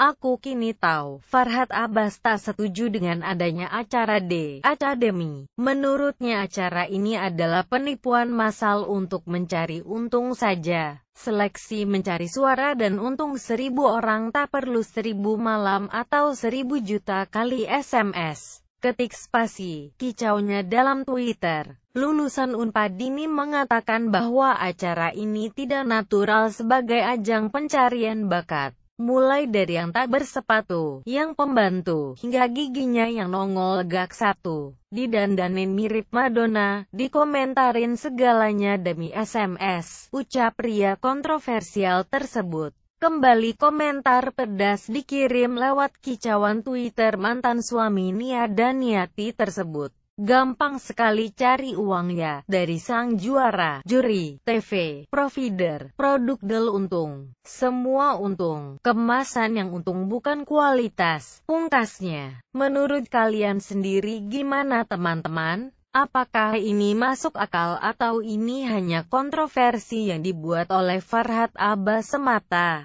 Aku kini tahu, Farhad Abbas tak setuju dengan adanya acara D. Academy. Menurutnya acara ini adalah penipuan massal untuk mencari untung saja. Seleksi mencari suara dan untung seribu orang tak perlu seribu malam atau seribu juta kali SMS. Ketik spasi, kicaunya dalam Twitter. Lulusan Unpad ini mengatakan bahwa acara ini tidak natural sebagai ajang pencarian bakat mulai dari yang tak bersepatu, yang pembantu, hingga giginya yang nongol gak satu. Didandanin mirip Madonna, dikomentarin segalanya demi SMS, ucap pria kontroversial tersebut. Kembali komentar pedas dikirim lewat kicauan Twitter mantan suami Nia Daniati tersebut. Gampang sekali cari uang ya, dari sang juara, juri, TV, provider, produk del untung. Semua untung, kemasan yang untung bukan kualitas. Pungkasnya, menurut kalian sendiri gimana teman-teman? Apakah ini masuk akal atau ini hanya kontroversi yang dibuat oleh Farhad Abbas semata?